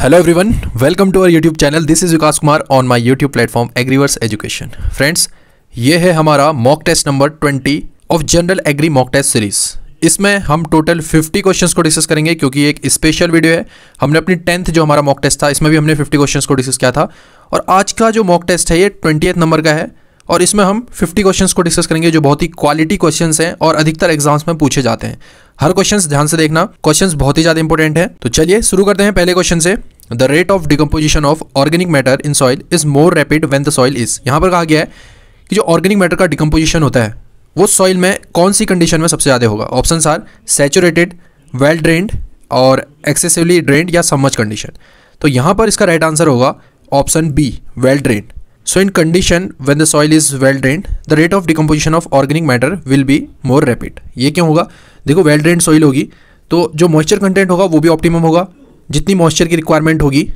Hello everyone welcome to our YouTube channel this is Vikas Kumar on my YouTube platform Agriverse education friends ये है हमारा mock test number 20 of general agri mock test series इसमें हम total 50 questions को discuss करेंगे क्योंकि एक special video है हमने अपनी टेंथ जो हमारा मॉक टेस्ट था इसमें भी हमने फिफ्टी क्वेश्चन को डिस्कस किया था और आज का जो मॉक टेस्ट है ये ट्वेंटी नंबर का है और इसमें हम 50 क्वेश्चंस को डिस्कस करेंगे जो बहुत ही क्वालिटी क्वेश्चंस हैं और अधिकतर एग्जाम्स में पूछे जाते हैं हर क्वेश्चन ध्यान से देखना क्वेश्चन बहुत ही ज्यादा इंपॉर्टेंट है तो चलिए शुरू करते हैं पहले क्वेश्चन से the rate of decomposition of organic matter in soil is more rapid when the soil is यहां पर कहा गया है कि जो ऑर्गेनिक मैटर का डिकम्पोजिशन होता है वो सॉइल में कौन सी कंडीशन में सबसे ज़्यादा होगा option are saturated well drained और एक्सेसिवली ड्रेन्ड या समच कंडीशन तो यहां पर इसका राइट आंसर होगा option B well drained so in condition when the soil is well drained the rate of decomposition of organic matter will be more rapid ये क्यों होगा देखो वेल ड्रेन सॉइल होगी तो जो मॉइस्चर कंटेंट होगा वो भी ऑप्टिमम होगा जितनी मॉइस्चर की रिक्वायरमेंट होगी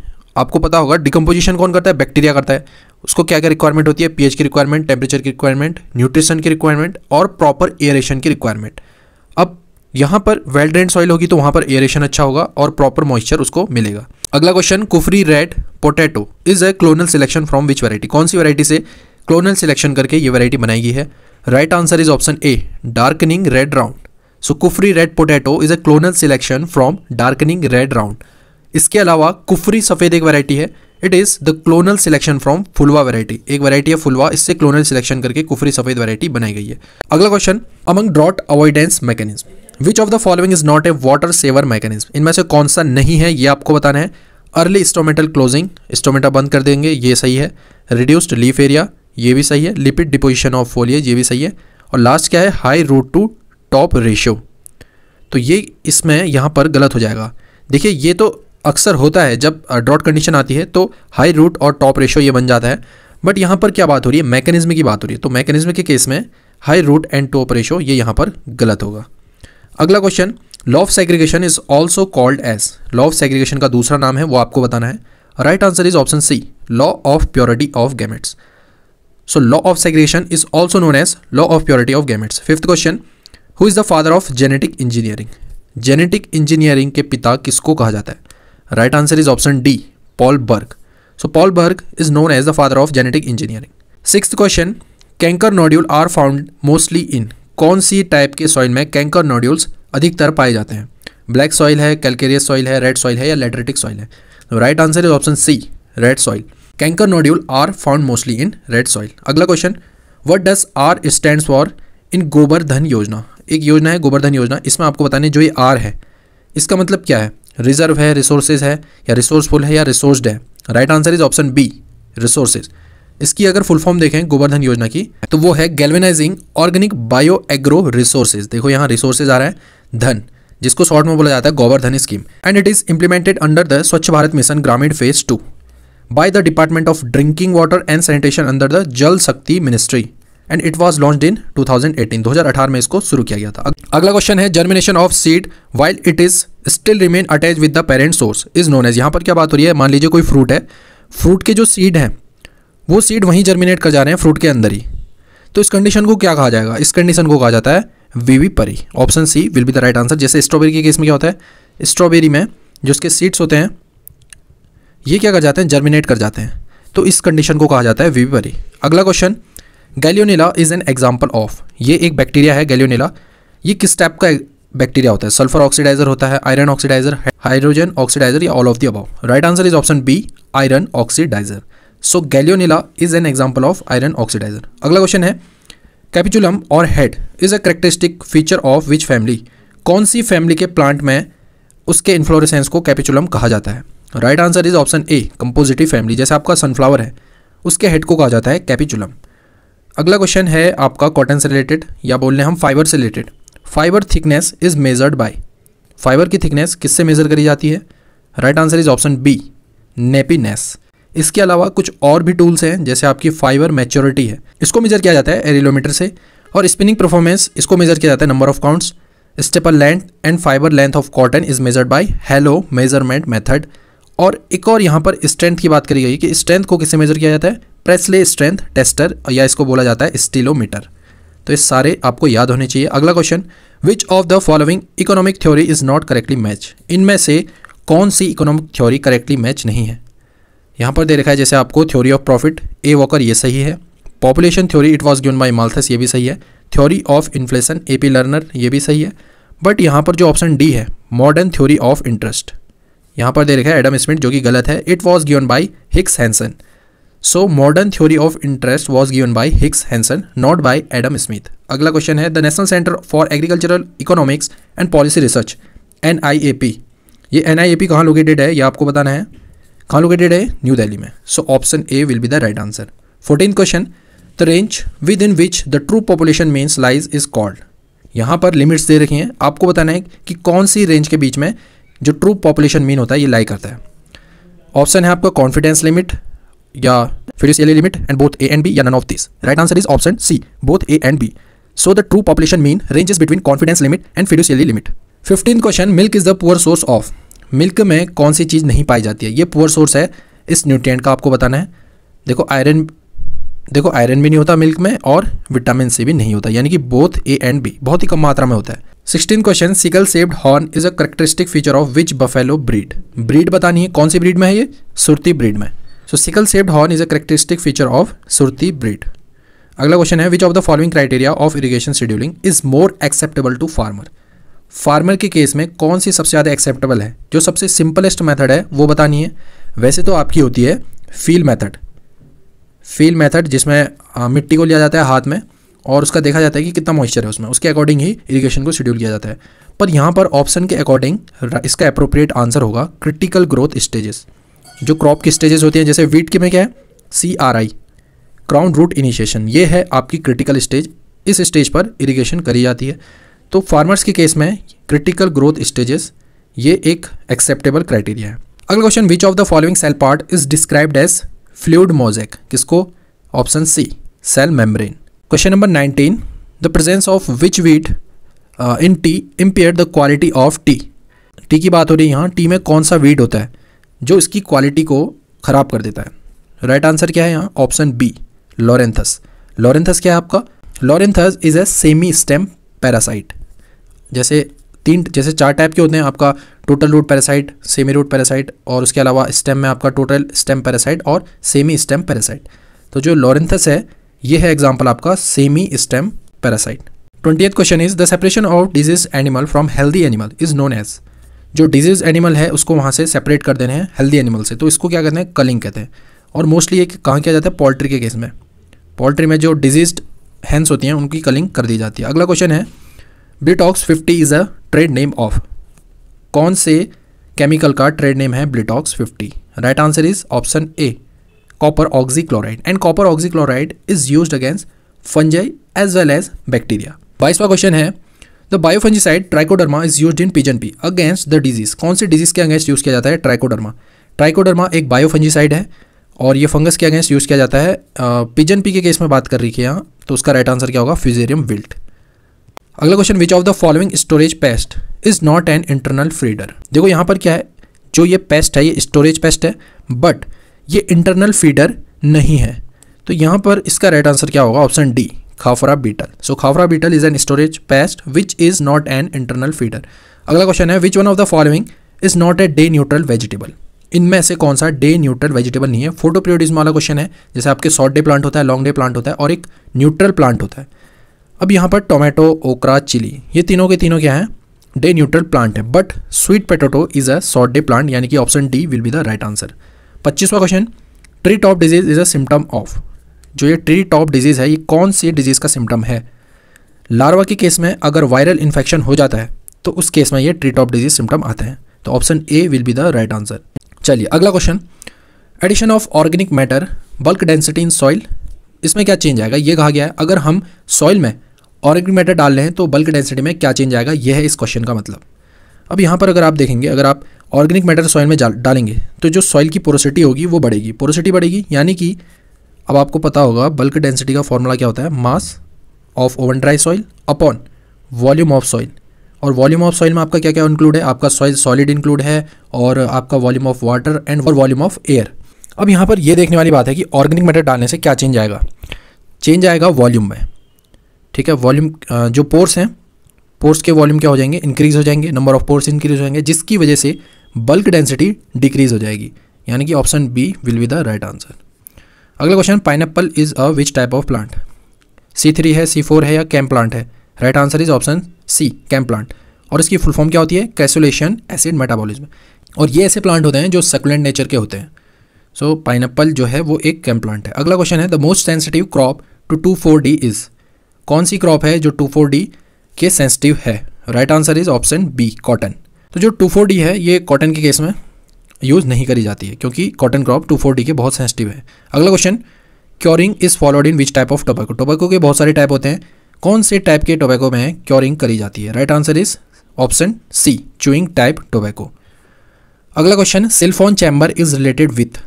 आपको पता होगा डिकम्पोजिशन कौन करता है बैक्टीरिया करता है उसको क्या क्या रिक्वायरमेंट होती है पीएच की रिक्वायरमेंट टेम्परेचर की रिक्वायरमेंट न्यूट्रिशन की रिक्वायरमेंट और प्रॉपर एयरेशन की रिक्वायरमेंट अब यहाँ पर वेल ड्रेन सॉइल होगी तो वहाँ पर एयरेशन अच्छा होगा और प्रॉपर मॉइस्चर उसको मिलेगा अगला question Kufri red potato is a clonal selection from which variety कौन सी वैरायटी से क्लोनल सिलेक्शन करके ये वैरायटी बनाई गई है right answer is option A darkening red round so Kufri red potato is a clonal selection from darkening red round इसके अलावा कुफरी सफ़ेद एक वैरायटी है it is the clonal selection from Phulwa variety एक वैरायटी है फुलवा इससे क्लोनल सिलेक्शन करके कुफरी सफ़ेद वैरायटी बनाई गई है अगला question among drought avoidance mechanism which of the following is not a water saver mechanism इनमें से कौन सा नहीं है ये आपको बताना है अर्ली स्टोमेटल क्लोजिंग स्टोमेटा बंद कर देंगे ये सही है रिड्यूस्ड लीफ एरिया ये भी सही है लिपिड डिपोजिशन ऑफ फोलिएज ये भी सही है और लास्ट क्या है high root to top ratio तो ये इसमें यहाँ पर गलत हो जाएगा देखिए ये तो अक्सर होता है जब ड्रॉट कंडीशन आती है तो हाई रूट और टॉप रेशियो ये बन जाता है बट यहाँ पर क्या बात हो रही है मैकेनिज्म की बात हो रही है तो मैकेनिज्म के केस में high root and top ratio ये यहाँ पर गलत होगा अगला question law of segregation is also called as law of segregation का दूसरा नाम है वो आपको बताना है right answer is option C law of purity of gametes so law of segregation is also known as law of purity of gametes fifth question who is the father of genetic engineering genetic engineering के पिता किसको कहा जाता है right answer is option D Paul Berg so Paul Berg is known as the father of genetic engineering six question kankar nodule are found mostly in कौन सी type के soil में कैंकर नोड्यूल्स अधिकतर पाए जाते हैं ब्लैक सॉइल है कैलकेरियस सॉइल है रेड सॉइल है या लेटरेटिक सॉइल है तो right answer is option C red soil kankar nodule are found mostly in red soil अगला question what does R stand for in Gobar Dhan योजना एक योजना है गोवर्धन योजना इसमें आपको बताने जो ये आर है इसका मतलब क्या है रिजर्व है रिसोर्सेज है या रिसोर्सफुल है या रिसोर्स्ड है right answer is option B resources इसकी अगर फुल फॉर्म देखें गोवर्धन योजना की तो वो है galvanizing organic bio agro resources देखो यहाँ रिसोर्सेज आ रहा है धन जिसको शॉर्ट में बोला जाता है Gobardhan scheme and it is implemented under the Swachh Bharat mission Grameen phase two by the department of drinking water and sanitation under the Jal Shakti ministry and it was launch in 2018 2018 में इसको शुरू किया गया था अगला क्वेश्चन है germination of seed while it is still remain attach with the parent source is known as यहाँ पर क्या बात हो रही है मान लीजिए कोई फ्रूट है फ्रूट के जो सीड हैं वो सीड वहीं जर्मिनेट कर जा रहे हैं फ्रूट के अंदर ही तो इस कंडीशन को क्या कहा जाएगा इस कंडीशन को कहा जाता है vivipary option C will be the right answer जैसे स्ट्रॉबेरी के केस में क्या होता है स्ट्रॉबेरी में जो उसके सीड्स होते हैं ये क्या कर जाते हैं जर्मिनेट कर जाते हैं तो इस कंडीशन को कहा जाता है वीवी परी अगला question gallionella is an example of ये एक बैक्टीरिया है गैलियोनीला ये किस टाइप का बैक्टीरिया होता है सल्फर ऑक्सीडाइजर होता है आयरन ऑक्सीडाइजर हाइड्रोजन ऑक्सीडाइजर या all of the above right answer is option B iron oxidizer so gallionella is an example of iron oxidizer अगला क्वेश्चन है कैपिचुलम और head is a characteristic feature of which family कौन सी family के plant में उसके inflorescence को capitulum कहा जाता है right answer is option A compositae family जैसे आपका सनफ्लावर है उसके हेड को कहा जाता है कैपिचुलम अगला क्वेश्चन है आपका कॉटन से रिलेटेड या बोल रहे हम फाइबर से related fiber thickness is measured by fiber की थिकनेस किससे मेजर करी जाती है right answer is option B neppiness इसके अलावा कुछ और भी टूल्स हैं जैसे आपकी फाइबर मैच्योरिटी है इसको मेजर किया जाता है एरिलोमीटर से और स्पिनिंग परफॉर्मेंस इसको मेजर किया जाता है number of counts staple length and fiber length of cotton is measured by halo measurement method और एक और यहाँ पर स्ट्रेंथ की बात करी गई कि स्ट्रेंथ को किससे मेजर किया जाता है प्रेसले स्ट्रेंथ टेस्टर या इसको बोला जाता है स्टीलोमीटर तो इस सारे आपको याद होने चाहिए अगला question which of the following economic theory is not correctly match इनमें से कौन सी इकोनॉमिक थ्योरी करेक्टली मैच नहीं है यहाँ पर दे रखा है जैसे आपको theory of profit A Walker ये सही है population theory it was given by Malthus ये भी सही है theory of inflation A P Lerner ये भी सही है बट यहाँ पर जो ऑप्शन डी है मॉडर्न थ्योरी ऑफ इंटरेस्ट यहाँ पर दे रखा है एडम स्मिथ जो कि गलत है it was given by Hicks Hansen so modern theory of interest was given by Hicks Hansen not by Adam Smith अगला क्वेश्चन है the national centre for agricultural economics and policy research N I A P ये N I A P कहाँ located है यह आपको बताना है कहाँ लोकेटेड है न्यू दिल्ली में so option A will be the right answer fourteen question the range within which the true population means lies is called यहाँ पर लिमिट्स दे रखी हैं आपको बताना है कि कौन सी रेंज के बीच में जो ट्रू पॉपुलेशन मीन होता है ये लाई करता है ऑप्शन है आपका कॉन्फिडेंस लिमिट या limit and both A and B या none of this right answer is option C both A and B so the true population mean range is between confidence limit and fiduciary limit fifteen question milk is the poor source of milk में कौन सी चीज़ नहीं पाई जाती है ये poor source है इस nutrient का आपको बताना है देखो आयरन देखो आयरन भी नहीं होता मिल्क में और विटामिन सी भी नहीं होता यानी कि बोथ ए एंड बी बहुत ही कम मात्रा में होता है sixteen question sickle shaped horn is a characteristic feature of which buffalo breed breed बतानी है कौन सी ब्रीड में है ये सुरती ब्रीड में so sickle shaped horn is a characteristic feature of Surti breed अगला क्वेश्चन है which of the following criteria of irrigation scheduling is more acceptable to farmer farmer के केस में कौन सी सबसे ज़्यादा एक्सेप्टेबल है जो सबसे सिंपलेस्ट मेथड है वो बतानी है वैसे तो आपकी होती है फील मेथड फील मेथड जिसमें मिट्टी को लिया जाता है हाथ में और उसका देखा जाता है कि कितना मॉइस्चर है उसमें उसके अकॉर्डिंग ही इरीगेशन को शेड्यूल किया जाता है पर यहाँ पर ऑप्शन के अकॉर्डिंग इसका अप्रोप्रिएट आंसर होगा क्रिटिकल ग्रोथ स्टेजेस जो क्रॉप की स्टेजेस होती हैं जैसे वीट के में क्या है C R I crown root initiation ये है आपकी क्रिटिकल स्टेज इस स्टेज पर इरिगेशन करी जाती है तो फार्मर्स के केस में क्रिटिकल ग्रोथ स्टेजेस ये एक एक्सेप्टेबल क्राइटेरिया है अगला question which of the following cell part is described as fluid mosaic किसको option C cell membrane question number nineteen the presence of which weed in tea impair the quality of tea tea की बात हो रही है यहाँ T में कौन सा वीट होता है जो इसकी क्वालिटी को ख़राब कर देता है राइट right आंसर क्या है यहाँ ऑप्शन बी लॉरेंथस लॉरेंथस क्या है आपका loranthus is a semi stem parasite जैसे तीन जैसे चार टाइप के होते हैं आपका total root parasite semi root parasite और उसके अलावा स्टेम में आपका टोटल स्टेम पैरासाइट और सेमी स्टेम पैरासाइट तो जो लॉरेंथस है ये है एग्जाम्पल आपका semi stem parasite twenty question is the separation of disease animal from healthy animal is known as जो डिजीज एनिमल है उसको वहाँ से सेपरेट कर देने हैं हेल्दी एनिमल से तो इसको क्या कहते हैं कलिंग कहते हैं और मोस्टली ये कहाँ किया जाता है पोल्ट्री के केस में पोल्ट्री में जो डिजीज हैंस होती हैं उनकी कलिंग कर दी जाती है अगला क्वेश्चन है blitox fifty is a trade name of कौन से केमिकल का ट्रेड नेम है blitox fifty right answer is option A copper oxychloride and copper oxychloride is use against fungi as well as bacteria बाईसवा question है the biofungicide trichoderma is use in pigeon pea against the disease कौन सी disease के against use किया जाता है trichoderma trichoderma एक बायोफंजीसाइड है और ये फंगस के अगेंस्ट यूज़ किया जाता है पिजन पी के केस में बात कर रही है यहाँ तो उसका राइट आंसर क्या होगा फ्यूजेरियम विल्ट अगला question which of the following storage pest is not an internal feeder देखो यहाँ पर क्या है जो ये पेस्ट है ये स्टोरेज पेस्ट है बट ये इंटरनल फीडर नहीं है तो यहाँ पर इसका राइट आंसर क्या होगा option D khapra beetle so khapra beetle is an storage pest which is not an internal feeder अगला क्वेश्चन है which one of the following is not a day neutral vegetable इनमें से कौन सा डे न्यूट्रल वेजिटेबल नहीं है फोटो पीरियडिज्म वाला question है जैसे आपके शॉर्ट डे प्लांट होता है लॉन्ग डे प्लांट होता है और एक न्यूट्रल प्लांट होता है अब यहाँ पर टोमेटो ओकरा चिली ये तीनों के तीनों क्या हैं डे न्यूट्रल प्लांट है but sweet potato is a short day plant यानी कि option D will be the right answer पच्चीसवा question tree top disease is a symptom of जो ये ट्री टॉप डिजीज़ है ये कौन सी डिजीज़ का सिम्टम है लार्वा के केस में अगर वायरल इन्फेक्शन हो जाता है तो उस केस में ये ट्री टॉप डिजीज़ सिम्टम आते हैं तो option A will be the right answer चलिए अगला question addition of organic matter bulk density in soil इसमें क्या चेंज आएगा ये कहा गया है अगर हम सॉइल में ऑर्गेनिक मैटर डाल रहे हैं तो बल्क डेंसिटी में क्या चेंज आएगा यह है इस क्वेश्चन का मतलब अब यहाँ पर अगर आप देखेंगे अगर आप ऑर्गेनिक मैटर सॉइल में डालेंगे तो जो सॉइल की पोरोसिटी होगी वो बढ़ेगी पोरोसिटी बढ़ेगी यानी कि अब आपको पता होगा बल्क डेंसिटी का फॉर्मूला क्या होता है mass of oven dry soil upon volume of soil और वॉल्यूम ऑफ सॉइल में आपका क्या क्या इंक्लूड है आपका सॉइल सॉलिड इंक्लूड है और आपका वॉल्यूम ऑफ वाटर एंड और वॉल्यूम ऑफ एयर अब यहाँ पर यह देखने वाली बात है कि ऑर्गेनिक मैटर डालने से क्या चेंज आएगा चेंज आएगा वॉल्यूम में ठीक है वॉल्यूम जो पोर्स हैं पोर्स के वॉल्यूम क्या हो जाएंगे इंक्रीज़ हो जाएंगे नंबर ऑफ पोर्स इंक्रीज हो जाएंगे जिसकी वजह से बल्क डेंसिटी डिक्रीज़ हो जाएगी यानी कि option B will be the right answer अगला question pineapple is a which type of plant C three है सी फोर है या कैम प्लांट है right answer is option C CAM plant और इसकी फुल फॉर्म क्या होती है कैसोलेशन एसिड मेटाबॉलिज्म और ये ऐसे प्लांट होते हैं जो सकुलेंट नेचर के होते हैं सो so, पाइनएप्पल जो है वो एक कैम प्लांट है अगला क्वेश्चन है the most sensitive crop to to four D is कौन सी क्रॉप है जो टू फोर डी के सेंसिटिव है right answer is option B cotton तो जो टू फोर डी है ये कॉटन के केस में यूज़ नहीं करी जाती है क्योंकि कॉटन क्रॉप टू फोर्टी के बहुत सेंसिटिव है अगला question curing is followed in which type of tobacco tobacco के बहुत सारे टाइप होते हैं कौन से टाइप के टोबैको में क्योरिंग करी जाती है right answer is option C chewing type tobacco अगला question sylphon chamber is related with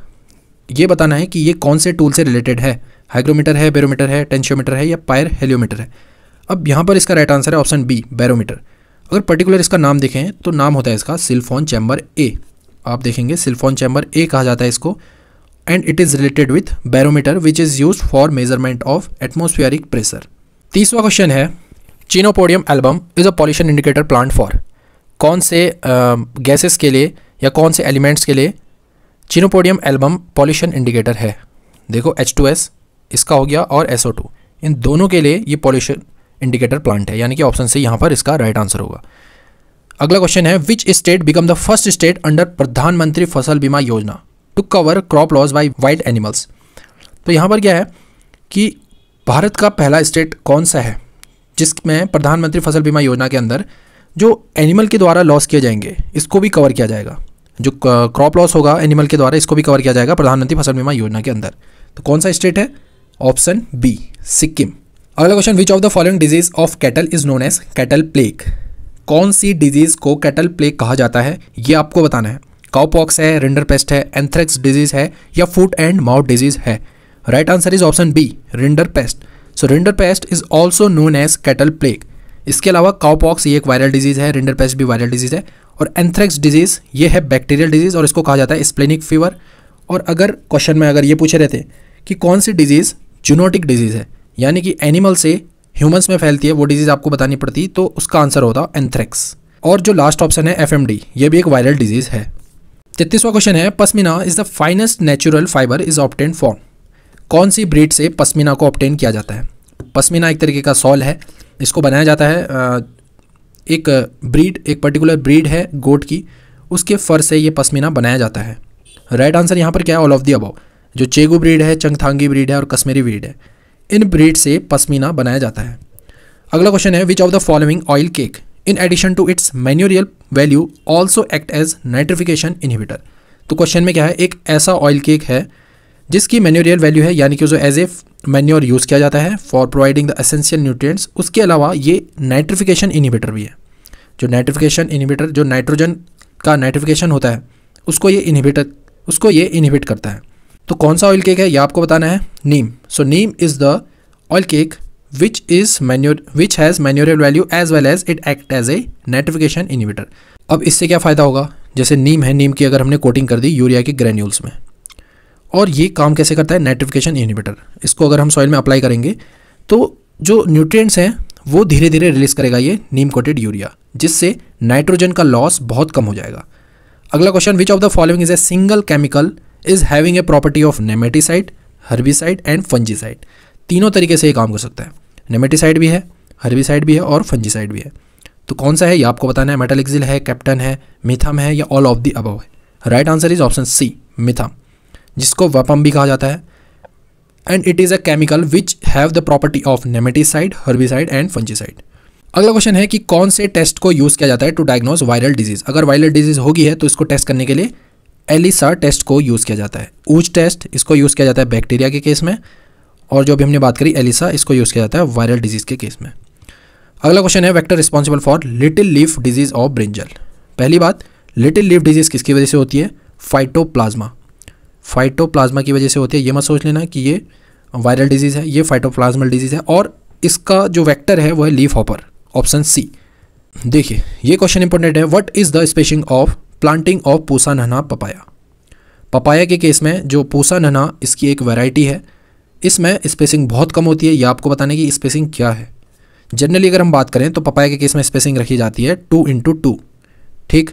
ये बताना है कि ये कौन से टूल से रिलेटेड है हाइग्रोमीटर है बेरोमीटर है टेंशियोमीटर है या पायर हेलियोमीटर है अब यहाँ पर इसका राइट आंसर है ऑप्शन बी बैरोमीटर अगर पर्टिकुलर इसका नाम देखें तो नाम होता है इसका सिल्फोन चैम्बर ए आप देखेंगे सिल्फोन चैम्बर ए कहा जाता है इसको and it is related with barometer which is use for measurement of atmospheric pressure तीसरा क्वेश्चन है chenopodium album is a pollution indicator plant for कौन से गैसेस uh, के लिए या कौन से एलिमेंट्स के लिए चीनोपोडियम एल्बम पॉल्यूशन इंडिकेटर है देखो एच टू एस इसका हो गया और एस ओ टू इन दोनों के लिए ये पॉल्यूशन इंडिकेटर प्लांट है यानी कि ऑप्शन से यहाँ पर इसका राइट right आंसर होगा अगला क्वेश्चन है which state become the first state under Pradhanmantri Fasal Bima Yojana to cover crop loss by wild animals तो यहाँ पर क्या है कि भारत का पहला स्टेट कौन सा है जिसमें प्रधानमंत्री फसल बीमा योजना के अंदर जो एनिमल के द्वारा लॉस किए जाएंगे इसको भी कवर किया जाएगा जो क्रॉप लॉस होगा एनिमल के द्वारा इसको भी कवर किया जाएगा प्रधानमंत्री फसल बीमा योजना के अंदर तो कौन सा स्टेट है ऑप्शन बी सिक्किम अगला question which of the following disease of cattle is known as cattle plague कौन सी डिजीज़ को कैटल प्लेग कहा जाता है ये आपको बताना है काउपॉक्स है रिंडर पेस्ट है एंथ्रेक्स डिजीज़ है या फूट एंड माउथ डिजीज़ है right answer is option B rinderpest so rinderpest is also known as cattle plague इसके अलावा काउपॉक्स ये एक वायरल डिजीज़ है रिंडर पेस्ट भी वायरल डिजीज़ है और एंथ्रेक्स डिजीज़ ये है बैक्टीरियल डिजीज़ और इसको कहा जाता है स्प्लेनिक फीवर और अगर क्वेश्चन में अगर ये पूछे रहते कि कौन सी डिजीज़ जूनोटिक डिजीज़ है यानी कि एनिमल से ह्यूमंस में फैलती है वो डिजीज़ आपको बतानी पड़ती तो उसका आंसर होता एंथ्रेक्स और जो लास्ट ऑप्शन है एफ ये भी एक वायरल डिजीज़ है तैतीसवा क्वेश्चन है pashmina is the finest natural fibre is obtained from कौन सी ब्रीड से पसमीना को ऑप्टेन किया जाता है पसमीना एक तरीके का सॉल है इसको बनाया जाता है एक ब्रीड एक पर्टिकुलर ब्रीड है गोट की उसके फर से ये पसमीना बनाया जाता है राइट आंसर यहाँ पर क्या है ऑल ऑफ दी अबाव जो चेगू ब्रीड है चंगथांगी ब्रीड है और कश्मीरी ब्रीड है इन ब्रीड से पसमीना बनाया जाता है अगला क्वेश्चन है which of the following oil cake in addition to its manurial value also act as nitrification inhibitor तो क्वेश्चन में क्या है एक ऐसा ऑयल केक है जिसकी मैन्यूरियल वैल्यू है यानी कि जो एज ए मैन्योर यूज़ किया जाता है for providing the essential nutrients उसके अलावा ये नाइट्रिफिकेशन इनहिबिटर भी है जो नाइट्रिफिकेशन इनहिबिटर जो नाइट्रोजन का नाइट्रिफिकेशन होता है उसको ये इनिबिटर उसको ये इनिबिट करता है तो कौन सा ऑयल केक है ये आपको बताना है neem so neem is the oil cake which is manure which has manurial value as well as it act as a nitrification inhibitor अब इससे क्या फ़ायदा होगा जैसे नीम है नीम की अगर हमने कोटिंग कर दी यूरिया के ग्रेन्यूल्स में और ये काम कैसे करता है नाइट्रिफिकेशन इनिवेटर इसको अगर हम सॉइल में अप्लाई करेंगे तो जो न्यूट्रिएंट्स हैं वो धीरे धीरे रिलीज करेगा ये नीम कोटेड यूरिया जिससे नाइट्रोजन का लॉस बहुत कम हो जाएगा अगला question which of the following is a single chemical is having a property of nematicide herbicide and fungicide तीनों तरीके से ये काम कर सकता है नेमेटिसाइड भी है हर्बिसाइड भी है और फंजीसाइड भी है तो कौन सा है ये आपको बताना है मेटालिक्सिल है कैप्टन है मिथम है या ऑल ऑफ दी अबव है right answer is option C metham जिसको वपम भी कहा जाता है and it is a chemical which have the property of nematicide herbicide and fungicide अगला क्वेश्चन है कि कौन से टेस्ट को यूज़ किया जाता है टू डायग्नोज वायरल डिजीज़ अगर वायरल डिजीज़ होगी है तो इसको टेस्ट करने के लिए एलिसा टेस्ट को यूज़ किया जाता है ऊज टेस्ट इसको यूज़ किया जाता है बैक्टीरिया के केस में और जो भी हमने बात करी एलिसा इसको यूज़ किया जाता है वायरल डिजीज़ के केस में अगला क्वेश्चन है vector responsible for little leaf disease of brinjal पहली बात लिटिल लीफ डिजीज़ किसकी वजह से होती है फाइटोप्लाज्मा फाइटोप्लाज्मा की वजह से होती है ये मत सोच लेना कि ये वायरल डिजीज़ है ये फाइटोप्लाज्मल डिजीज़ है और इसका जो वैक्टर है वह है लीफ हॉपर ऑप्शन सी देखिए ये क्वेश्चन इंपॉर्टेंट है what is the spacing of planting of Pusa Nanha papaya papaya के केस में जो पूसा नहना इसकी एक वैरायटी है इसमें स्पेसिंग बहुत कम होती है यह आपको बताने की स्पेसिंग क्या है जनरली अगर हम बात करें तो पपाया के केस में स्पेसिंग रखी जाती है टू इंटू टू ठीक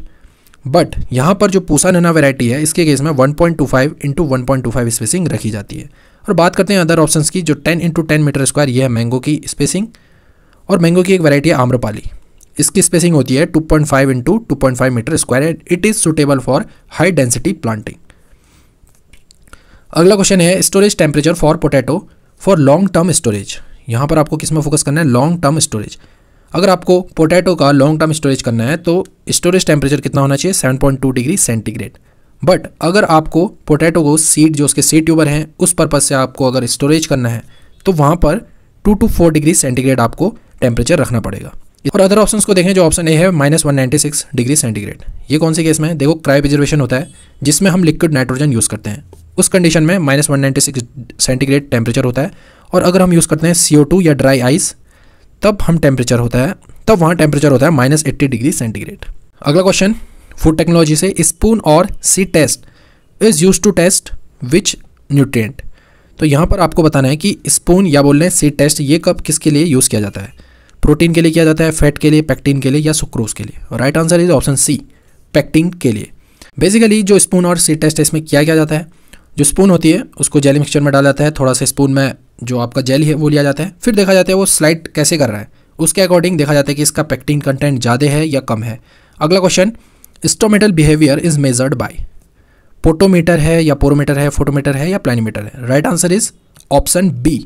बट यहाँ पर जो पूसा नहना वैरायटी है इसके केस में one point two five into one point two five spacing रखी जाती है और बात करते हैं अदर ऑप्शन की जो ten into ten metre square यह है मैंगो की स्पेसिंग और मैंगो की एक वैरायटी है आम्रपाली इसकी स्पेसिंग होती है 2.5 point five into two metre square and it is suitable for high density planting अगला क्वेश्चन है storage temperature for potato for long term storage यहाँ पर आपको किस में फोकस करना है लॉन्ग टर्म स्टोरेज अगर आपको पोटैटो का लॉन्ग टर्म स्टोरेज करना है तो स्टोरेज टेम्परेचर कितना होना चाहिए 7.2 डिग्री सेंटीग्रेड बट अगर आपको पोटैटो को सीड जो उसके सीड ट्यूबर हैं उस पर्पज़ से आपको अगर स्टोरेज करना है तो वहाँ पर two to four degree centigrade आपको टेम्परेचर रखना पड़ेगा और अदर ऑप्शन को देखें जो ऑप्शन ए है minus one ninety six degree centigrade ये कौन से केस में देखो क्राई रिजर्वेशन होता है जिसमें हम लिक्विड नाइट्रोजन यूज़ करते हैं उस कंडीशन में minus one six centigrade temperature होता है और अगर हम यूज़ करते हैं सी ओ टू या ड्राई आइस तब हम टेम्परेचर होता है तब वहाँ टेम्परेचर होता है माइनस एट्टी डिग्री सेंटीग्रेड अगला क्वेश्चन फूड टेक्नोलॉजी से स्पून और C test is use to test which nutrient तो यहाँ पर आपको बताना है कि स्पून या बोल रहे हैं सी टेस्ट ये कब किसके लिए यूज़ किया जाता है प्रोटीन के लिए किया जाता है फैट के लिए पैक्टीन के लिए या सुक्रोज के लिए right answer is option C pectin के लिए बेसिकली जो स्पून और सी टेस्ट इसमें किया क्या जाता है जो स्पून होती है उसको जेल मिक्सचर में डाला जाता है थोड़ा सा स्पून में जो आपका जेल है वो लिया जाता है फिर देखा जाता है वो स्लाइड कैसे कर रहा है उसके अकॉर्डिंग देखा जाता है कि इसका पैक्टीन कंटेंट ज़्यादा है या कम है अगला question stomatal behaviour is measured by potometer है या पोरोमीटर है फोटोमीटर है या प्लानीमीटर है right answer is option B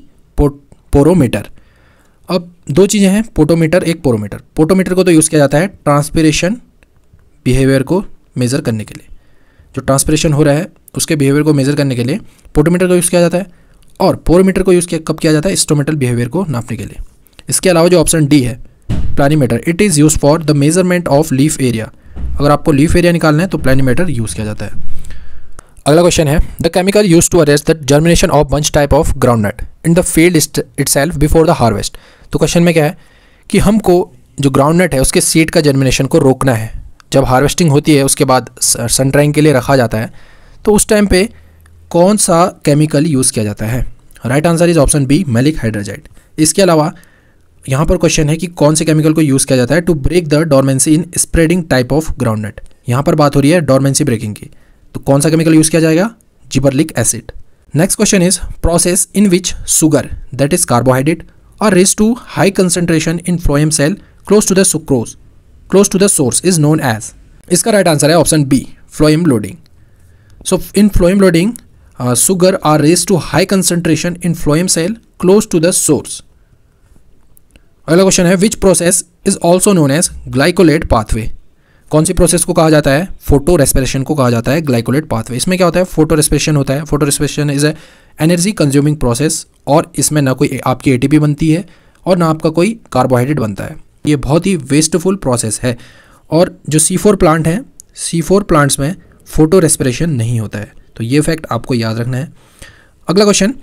porometer अब दो चीज़ें हैं पोटोमीटर एक पोरोमीटर पोटोमीटर को तो यूज़ किया जाता है ट्रांसपेरेशन बिहेवियर को मेज़र करने के लिए जो ट्रांसपेरेशन हो रहा है उसके बिहेवियर को मेज़र करने के लिए पोटोमीटर का यूज़ किया जाता है और पोरोमीटर को यूज़ किया कब किया जाता है स्टोमेटल बिहेवियर को नापने के लिए इसके अलावा जो ऑप्शन डी है planimeter it is use for the measurement of leaf area अगर आपको लीफ एरिया निकालना है तो प्लानीमीटर यूज़ किया जाता है अगला क्वेश्चन है the chemical use to arrest the germination of bunch type of groundnut in the field itself before the harvest तो क्वेश्चन में क्या है कि हमको जो ग्राउंड नट है उसके सीड का जर्मिनेशन को रोकना है जब हार्वेस्टिंग होती है उसके बाद सन ड्राइंग के लिए रखा जाता है तो उस टाइम पे कौन सा केमिकल यूज़ किया जाता है right answer is option B maleic hydrazide इसके अलावा यहाँ पर क्वेश्चन है कि कौन से केमिकल को यूज़ किया जाता है to break the dormancy in spreading type of groundnut यहाँ पर बात हो रही है डॉर्मेंसी ब्रेकिंग की तो कौन सा केमिकल यूज़ किया जाएगा gibberellic acid next question is process in which sugar that is carbohydrate are raised to high concentration in phloem cell close to the sucrose, close to the source is known as. right answer answer option b phloem loading so in phloem loading uh, sugar are raised to high concentration in phloem cell close to the source. अगला question है which process is also known as glycolate pathway कौन सी process को कहा जाता है photo respiration को कहा जाता है ग्लाइकोलेट पाथवे इसमें क्या होता है फोटो रेस्पिरेशन होता है photorespiration is a energy consuming process और इसमें ना कोई आपकी एटीपी बनती है और ना आपका कोई कार्बोहाइड्रेट बनता है ये बहुत ही वेस्टफुल प्रोसेस है और जो सी फोर प्लांट हैं सी फोर प्लांट्स में फोटो रेस्परेशन नहीं होता है तो ये फैक्ट आपको याद रखना है अगला question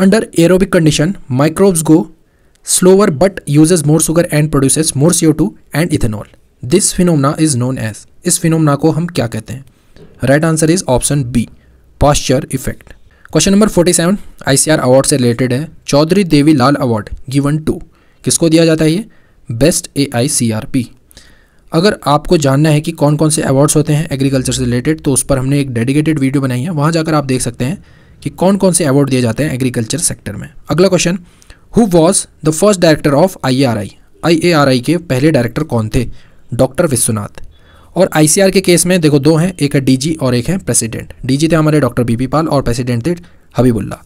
under aerobic condition microbes go slower but uses more sugar and produces more more two and ethanol this phenomena is known as इस फिनोमना को हम क्या कहते हैं right answer is option B Pasteur effect question number forty seven R award से related है Chaudhary Devi Lal award given to किसको दिया जाता है ये best A I C R P अगर आपको जानना है कि कौन कौन से अवार्ड्स होते हैं एग्रीकल्चर से रिलेटेड तो उस पर हमने एक डेडिकेटेड वीडियो बनाई है वहाँ जाकर आप देख सकते हैं कि कौन कौन से अवार्ड दिए जाते हैं एग्रीकल्चर सेक्टर में अगला question who was the first director of I R I I A R I के पहले डायरेक्टर कौन थे डॉक्टर विश्वनाथ और आईसीआर के केस में देखो दो हैं एक है डीजी और एक है प्रेसिडेंट डीजी थे हमारे डॉक्टर बीपी पाल और प्रेसिडेंट थे हबीबुल्ला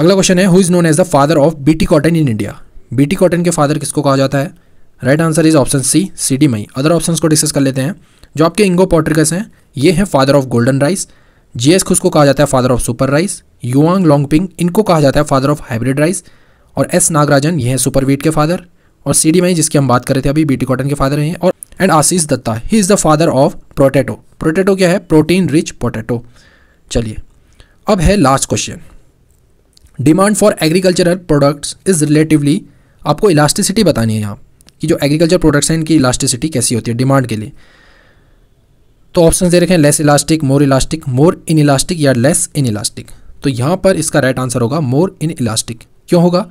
अगला क्वेश्चन है who is known as the father of BT cotton in India BT cotton के फादर किसको कहा जाता है right answer is option C C D Mayee other option को डिस्कस कर लेते हैं जो आपके इंगो पॉटरिकस हैं ये हैं father of golden rice G S को कहा जाता है father of super rice Yuan Longping इनको कहा जाता है फादर ऑफ हाइब्रिड राइस और एस नागराजन ये हैं सुपर वीट के फादर और सी डी मई जिसकी हम बात कर रहे थे अभी बीटी कॉटन के फादर हैं और and Ashish Datta he is the father of potato potato क्या है प्रोटीन रिच पोटैटो चलिए अब है last question demand for agricultural products is relatively आपको इलास्टिसिटी बतानी है यहाँ कि जो एग्रीकल्चर प्रोडक्ट्स हैं इनकी इलास्टिसिटी कैसी होती है डिमांड के लिए तो ऑप्शन दे रखें less elastic more elastic more inelastic या लेस इन इलास्टिक तो यहाँ पर इसका राइट आंसर होगा मोर इन इलास्टिक क्यों होगा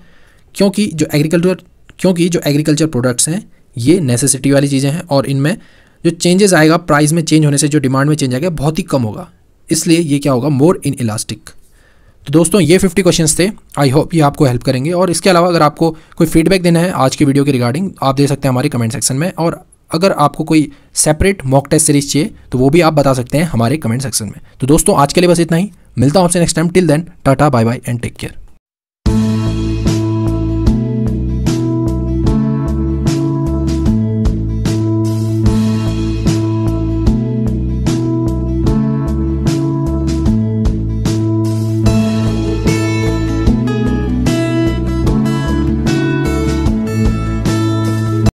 क्योंकि जो एग्रीकल्चर क्योंकि जो एग्रीकल्चर प्रोडक्ट्स हैं ये नेसेसिटी वाली चीज़ें हैं और इनमें जो चेंजेस आएगा प्राइस में चेंज होने से जो डिमांड में चेंज आएगा बहुत ही कम होगा इसलिए ये क्या होगा मोर इन इलास्टिक तो दोस्तों ये 50 क्वेश्चंस थे आई होप ये आपको हेल्प करेंगे और इसके अलावा अगर आपको कोई फीडबैक देना है आज की वीडियो के रिगार्डिंग आप दे सकते हैं हमारे कमेंट सेक्शन में और अगर आपको कोई सेपरेट मॉक टेस्ट सीरीज चाहिए तो वो भी आप बता सकते हैं हमारे कमेंट सेक्शन में तो दोस्तों आज के लिए बस इतना ही मिलता हूँ आपसे next time till then tata bye bye and take care